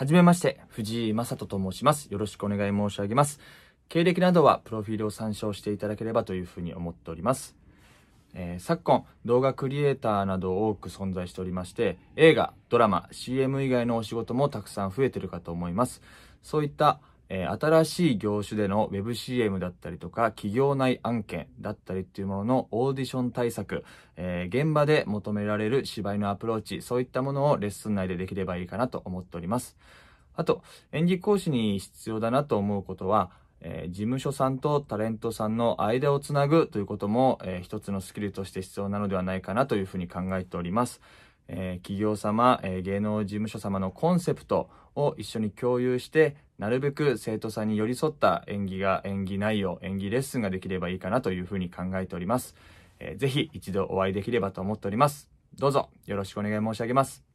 はじめまして、藤井正人と申します。よろしくお願い申し上げます。経歴などはプロフィールを参照していただければというふうに思っております。えー、昨今、動画クリエイターなど多く存在しておりまして、映画、ドラマ、CM 以外のお仕事もたくさん増えてるかと思います。そういった、えー、新しい業種での WebCM だったりとか、企業内案件だったりっていうもののオーディション対策、えー、現場で求められる芝居のアプローチ、そういったものをレッスン内でできればいいかなと思っております。あと、演技講師に必要だなと思うことは、えー、事務所さんとタレントさんの間をつなぐということも、えー、一つのスキルとして必要なのではないかなというふうに考えております。えー、企業様、えー、芸能事務所様のコンセプトを一緒に共有して、なるべく生徒さんに寄り添った演技が、演技内容、演技レッスンができればいいかなというふうに考えております。えー、ぜひ一度お会いできればと思っております。どうぞよろしくお願い申し上げます。